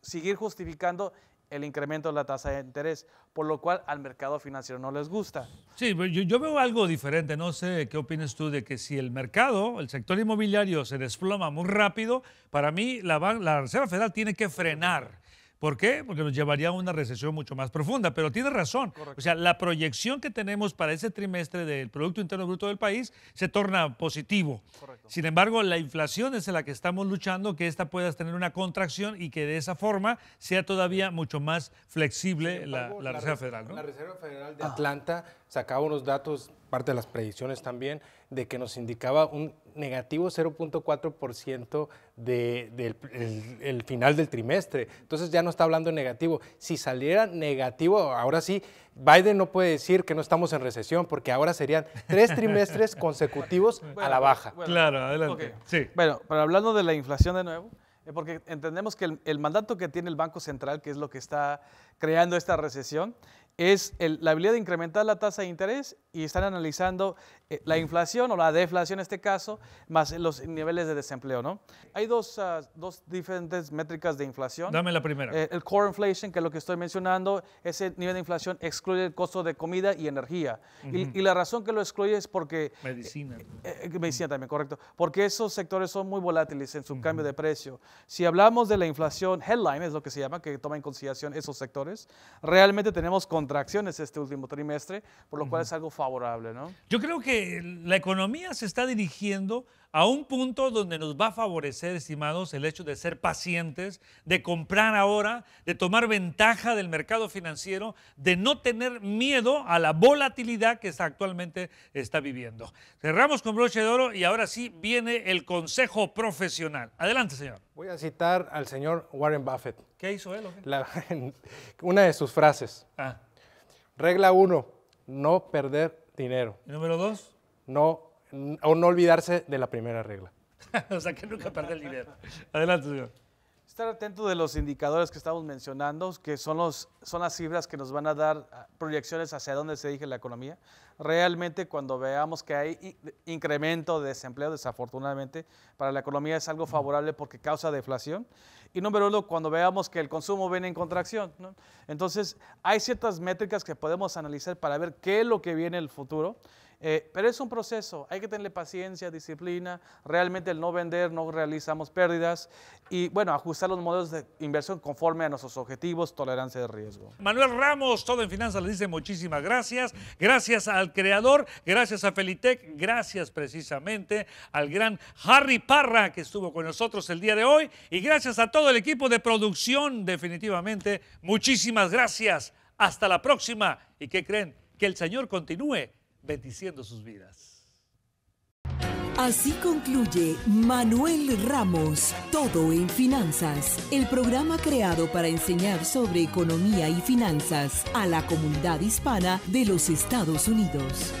seguir justificando el incremento de la tasa de interés, por lo cual al mercado financiero no les gusta. Sí, pues, yo, veo algo diferente, no sé qué opinas tú de que si el mercado, el sector inmobiliario se desploma muy rápido, para mí la, la Reserva Federal tiene que frenar ¿Por qué? Porque nos llevaría a una recesión mucho más profunda, pero tiene razón. O sea, la proyección que tenemos para ese trimestre del Producto Interno Bruto del país se torna positivo. Sin embargo, la inflación es en la que estamos luchando, que esta pueda tener una contracción y que de esa forma sea todavía mucho más flexible la, Reserva Federal. La Reserva Federal de Atlanta sacaba unos datos parte de las predicciones también, de que nos indicaba un negativo 0.4% del final del trimestre. Entonces ya no está hablando de negativo. Si saliera negativo, ahora sí, Biden no puede decir que no estamos en recesión, porque ahora serían tres trimestres *laughs* consecutivos a la baja. claro, adelante. Sí. Bueno, pero hablando de la inflación de nuevo, eh, porque entendemos que el, mandato que tiene el Banco Central, que es lo que está creando esta recesión, es la habilidad de incrementar la tasa de interés y están analizando eh, la inflación o la deflación en este caso, más los niveles de desempleo, ¿no? Hay dos, ah, diferentes métricas de inflación. Dame la primera. Eh, el core inflation, que es lo que estoy mencionando, ese nivel de inflación excluye el costo de comida y energía. y, la razón que lo excluye es porque... Medicina. Eh, medicina también, correcto. Porque esos sectores son muy volátiles en su cambio de precio. Si hablamos de la inflación headline, es lo que se llama, que toma en consideración esos sectores, realmente tenemos con contracciones este último trimestre, por lo cual es algo favorable, ¿no? Yo creo que la economía se está dirigiendo a un punto donde nos va a favorecer, estimados, el hecho de ser pacientes, de comprar ahora, de tomar ventaja del mercado financiero, de no tener miedo a la volatilidad que actualmente está viviendo. Cerramos con broche de oro y ahora sí viene el consejo profesional. Adelante, señor. Voy a citar al señor Warren Buffett. ¿Qué hizo él? *laughs* una de sus frases. Ah. Regla uno, no perder dinero. número dos? No, o no olvidarse de la primera regla. *laughs* o sea, que nunca perder el dinero. Adelante, señor. Estar atento de los indicadores que estamos mencionando, que son, los, son las cifras que nos van a dar ah, proyecciones hacia dónde se dirige la economía. Realmente cuando veamos que hay incremento de desempleo, desafortunadamente, para la economía es algo favorable porque causa deflación. Y número uno, cuando veamos que el consumo viene en contracción. Entonces, hay ciertas métricas que podemos analizar para ver qué es lo que viene en el futuro eh, pero es un proceso, hay que tenerle paciencia, disciplina, realmente el no vender, no realizamos pérdidas y bueno, ajustar los modelos de inversión conforme a nuestros objetivos, tolerancia de riesgo. Manuel Ramos, todo en finanzas, le dice muchísimas gracias, gracias al creador, gracias a Felitec, gracias precisamente al gran Harry Parra que estuvo con nosotros el día de hoy y gracias a todo el equipo de producción, definitivamente, muchísimas gracias, hasta la próxima y que creen que el Señor continúe bendiciendo sus vidas. Así concluye Manuel Ramos, Todo en Finanzas, el programa creado para enseñar sobre economía y finanzas a la comunidad hispana de los Estados Unidos.